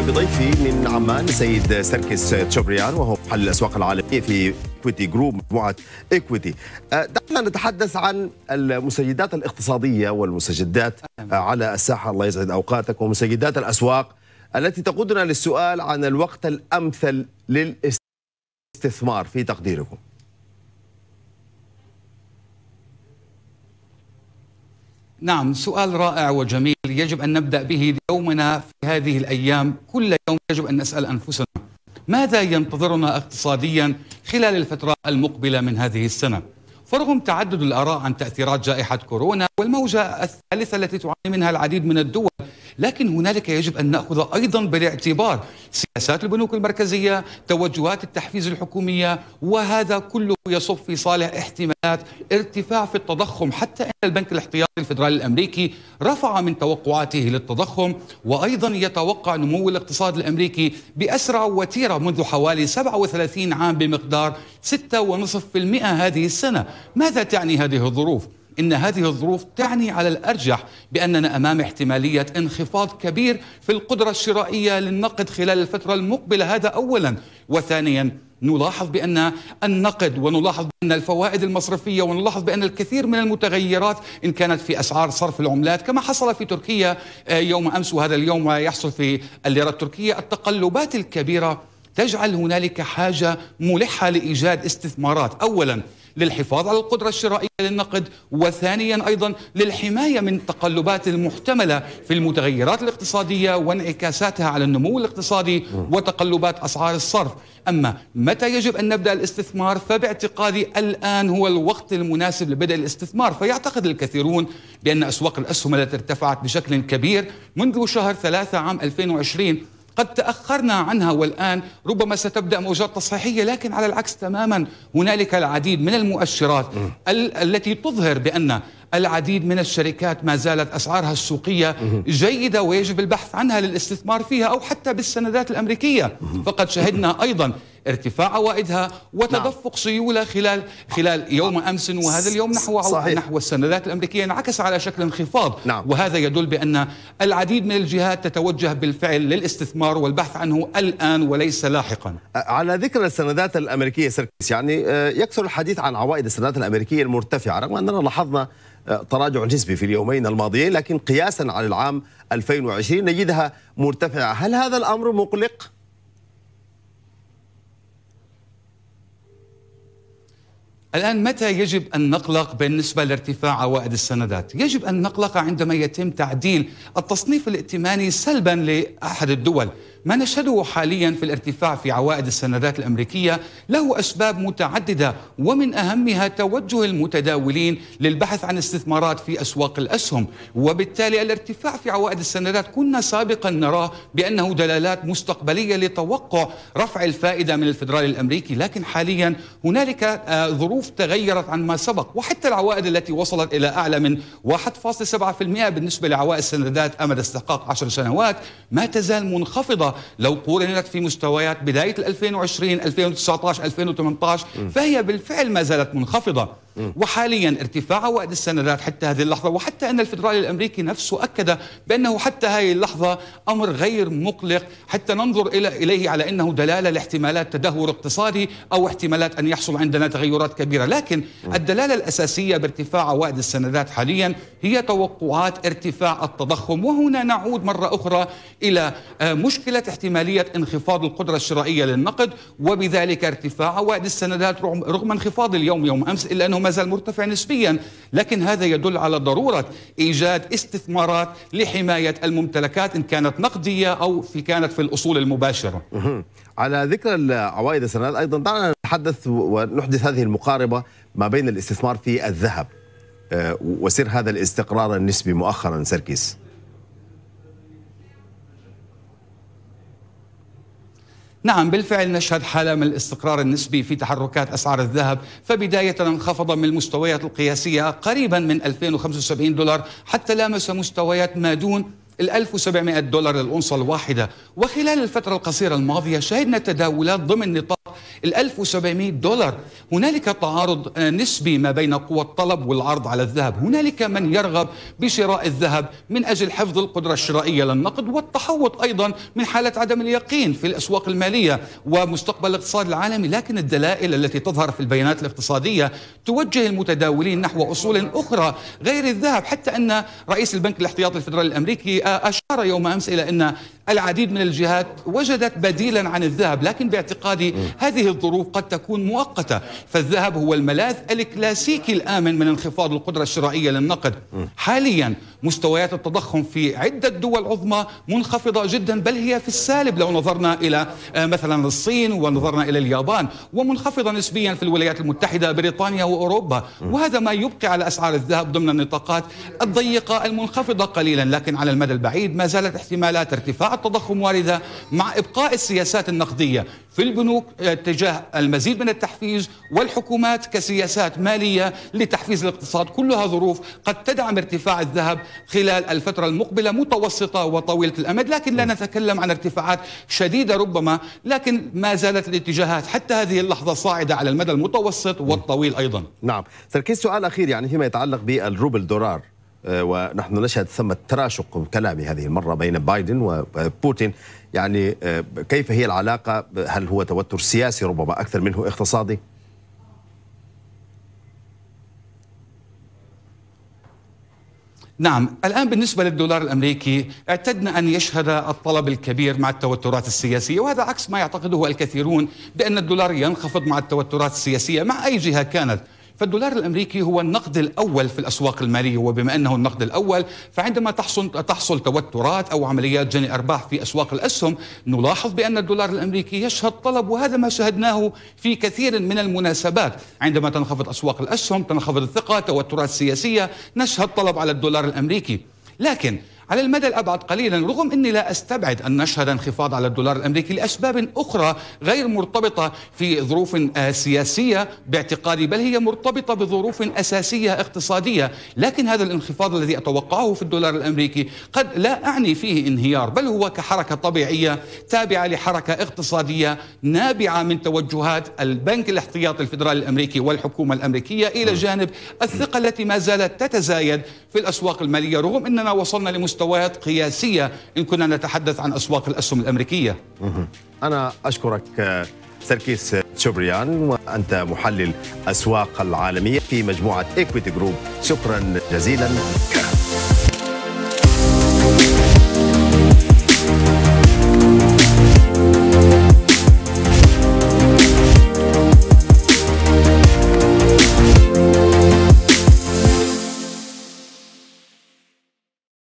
بضيفي من عمان السيد سركس تشوبريان وهو محلل الاسواق العالميه في اكويتي جروب مجموعه اكويتي آه، دعنا نتحدث عن المسيدات الاقتصاديه والمستجدات آه، على الساحه الله يسعد اوقاتك ومسيدات الاسواق التي تقودنا للسؤال عن الوقت الامثل للاستثمار في تقديركم نعم سؤال رائع وجميل يجب أن نبدأ به يومنا في هذه الأيام كل يوم يجب أن نسأل أنفسنا ماذا ينتظرنا اقتصاديا خلال الفترة المقبلة من هذه السنة فرغم تعدد الآراء عن تأثيرات جائحة كورونا والموجة الثالثة التي تعاني منها العديد من الدول لكن هنالك يجب أن نأخذ أيضا بالاعتبار سياسات البنوك المركزية توجهات التحفيز الحكومية وهذا كله يصب في صالح احتمالات ارتفاع في التضخم حتى أن البنك الاحتياطي الفدرالي الأمريكي رفع من توقعاته للتضخم وأيضا يتوقع نمو الاقتصاد الأمريكي بأسرع وتيرة منذ حوالي 37 عام بمقدار 6.5% هذه السنة ماذا تعني هذه الظروف؟ إن هذه الظروف تعني على الأرجح بأننا أمام احتمالية انخفاض كبير في القدرة الشرائية للنقد خلال الفترة المقبلة هذا أولا وثانيا نلاحظ بأن النقد ونلاحظ بأن الفوائد المصرفية ونلاحظ بأن الكثير من المتغيرات إن كانت في أسعار صرف العملات كما حصل في تركيا آه، يوم أمس وهذا اليوم ويحصل في الليرة التركية التقلبات الكبيرة تجعل هنالك حاجة ملحة لإيجاد استثمارات أولا للحفاظ على القدرة الشرائية للنقد وثانيا أيضا للحماية من التقلبات المحتملة في المتغيرات الاقتصادية وانعكاساتها على النمو الاقتصادي وتقلبات أسعار الصرف أما متى يجب أن نبدأ الاستثمار فباعتقادي الآن هو الوقت المناسب لبدء الاستثمار فيعتقد الكثيرون بأن أسواق الأسهم التي ارتفعت بشكل كبير منذ شهر ثلاثة عام 2020 قد تأخرنا عنها والآن ربما ستبدأ موجات تصحيحية لكن على العكس تماما هنالك العديد من المؤشرات ال التي تظهر بأن العديد من الشركات ما زالت أسعارها السوقية جيدة ويجب البحث عنها للاستثمار فيها أو حتى بالسندات الأمريكية فقد شهدنا أيضا ارتفاع عوائدها وتدفق نعم. سيولة خلال خلال يوم أمس وهذا اليوم نحو صحيح. نحو السندات الأمريكية انعكس على شكل انخفاض نعم. وهذا يدل بأن العديد من الجهات تتوجه بالفعل للاستثمار والبحث عنه الآن وليس لاحقا على ذكر السندات الأمريكية سركس يعني يكثر الحديث عن عوائد السندات الأمريكية المرتفعة رغم أننا لاحظنا تراجع نسبي في اليومين الماضيين لكن قياسا على العام 2020 نجدها مرتفعة هل هذا الأمر مقلق؟ الآن متى يجب أن نقلق بالنسبة لارتفاع عوائد السندات؟ يجب أن نقلق عندما يتم تعديل التصنيف الائتماني سلبا لأحد الدول ما نشهده حاليا في الارتفاع في عوائد السندات الامريكيه له اسباب متعدده ومن اهمها توجه المتداولين للبحث عن استثمارات في اسواق الاسهم وبالتالي الارتفاع في عوائد السندات كنا سابقا نراه بانه دلالات مستقبليه لتوقع رفع الفائده من الفدرالي الامريكي لكن حاليا هنالك آه، ظروف تغيرت عن ما سبق وحتى العوائد التي وصلت الى اعلى من 1.7% بالنسبه لعوائد السندات امد استحقاق 10 سنوات ما تزال منخفضه لو قورنت في مستويات بداية 2020 2019 2018 فهي بالفعل ما زالت منخفضة وحاليا ارتفاع عوائد السندات حتى هذه اللحظة وحتى أن الفدرالي الأمريكي نفسه أكد بأنه حتى هذه اللحظة أمر غير مقلق حتى ننظر إلى إليه على أنه دلالة لاحتمالات تدهور اقتصادي أو احتمالات أن يحصل عندنا تغيرات كبيرة لكن الدلالة الأساسية بارتفاع عوائد السندات حاليا هي توقعات ارتفاع التضخم وهنا نعود مرة أخرى إلى آه، مشكلة احتمالية انخفاض القدرة الشرائية للنقد وبذلك ارتفاع عوائد السندات رغم انخفاض اليوم يوم أمس إلا أنه ما زال مرتفع نسبيا لكن هذا يدل على ضرورة إيجاد استثمارات لحماية الممتلكات إن كانت نقدية أو في كانت في الأصول المباشرة على ذكر العوائد السندات أيضا دعنا نتحدث ونحدث هذه المقاربة ما بين الاستثمار في الذهب آه، وسير هذا الاستقرار النسبي مؤخرا سركيس نعم بالفعل نشهد حالة من الاستقرار النسبي في تحركات أسعار الذهب فبداية انخفض من المستويات القياسية قريبا من 2075 دولار حتى لامس مستويات ما دون ال 1700 دولار للأونصة الواحدة وخلال الفترة القصيرة الماضية شهدنا تداولات ضمن نطاق ال 1700 دولار هنالك تعارض نسبي ما بين قوى الطلب والعرض على الذهب هنالك من يرغب بشراء الذهب من أجل حفظ القدرة الشرائية للنقد والتحوط أيضا من حالة عدم اليقين في الأسواق المالية ومستقبل الاقتصاد العالمي لكن الدلائل التي تظهر في البيانات الاقتصادية توجه المتداولين نحو أصول أخرى غير الذهب حتى أن رئيس البنك الاحتياطي الفدرالي الأمريكي أشار يوم أمس إلى أن العديد من الجهات وجدت بديلا عن الذهب لكن باعتقادي هذه الظروف قد تكون مؤقتة فالذهب هو الملاذ الكلاسيكي الآمن من انخفاض القدرة الشرائية للنقد حاليا مستويات التضخم في عدة دول عظمى منخفضة جدا بل هي في السالب لو نظرنا إلى آه، مثلا الصين ونظرنا إلى اليابان ومنخفضة نسبيا في الولايات المتحدة بريطانيا وأوروبا وهذا ما يبقي على أسعار الذهب ضمن النطاقات الضيقة المنخفضة قليلا لكن على المدى البعيد ما زالت احتمالات ارتفاع التضخم واردة مع إبقاء السياسات النقدية في البنوك آه، تجاه المزيد من التحفيز والحكومات كسياسات مالية لتحفيز الاقتصاد كلها ظروف قد تدعم ارتفاع الذهب خلال الفترة المقبلة متوسطة وطويلة الأمد لكن لا نتكلم عن ارتفاعات شديدة ربما لكن ما زالت الاتجاهات حتى هذه اللحظة صاعدة على المدى المتوسط والطويل أيضا نعم تركيز سؤال أخير يعني فيما يتعلق بالروبل دولار آه، ونحن نشهد ثمة تراشق كلامي هذه المرة بين بايدن وبوتين يعني آه، كيف هي العلاقة هل هو توتر سياسي ربما أكثر منه اقتصادي؟ نعم الآن بالنسبة للدولار الأمريكي اعتدنا أن يشهد الطلب الكبير مع التوترات السياسية وهذا عكس ما يعتقده الكثيرون بأن الدولار ينخفض مع التوترات السياسية مع أي جهة كانت فالدولار الامريكي هو النقد الاول في الاسواق الماليه وبما انه النقد الاول فعندما تحصل تحصل توترات او عمليات جني ارباح في اسواق الاسهم نلاحظ بان الدولار الامريكي يشهد طلب وهذا ما شهدناه في كثير من المناسبات عندما تنخفض اسواق الاسهم تنخفض الثقه توترات سياسيه نشهد طلب على الدولار الامريكي لكن على المدى الأبعد قليلا رغم أني لا أستبعد أن نشهد انخفاض على الدولار الأمريكي لأسباب أخرى غير مرتبطة في ظروف آه، سياسية باعتقادي بل هي مرتبطة بظروف أساسية اقتصادية لكن هذا الانخفاض الذي أتوقعه في الدولار الأمريكي قد لا أعني فيه انهيار بل هو كحركة طبيعية تابعة لحركة اقتصادية نابعة من توجهات البنك الاحتياطي الفدرالي الأمريكي والحكومة الأمريكية إلى جانب الثقة التي ما زالت تتزايد في الأسواق المالية رغم أننا وصلنا لمستوى مستويات قياسية إن كنا نتحدث عن أسواق الأسهم الأمريكية أنا أشكرك سركيس تشوبريان وأنت محلل أسواق العالمية في مجموعة إيكويتي جروب شكرا جزيلا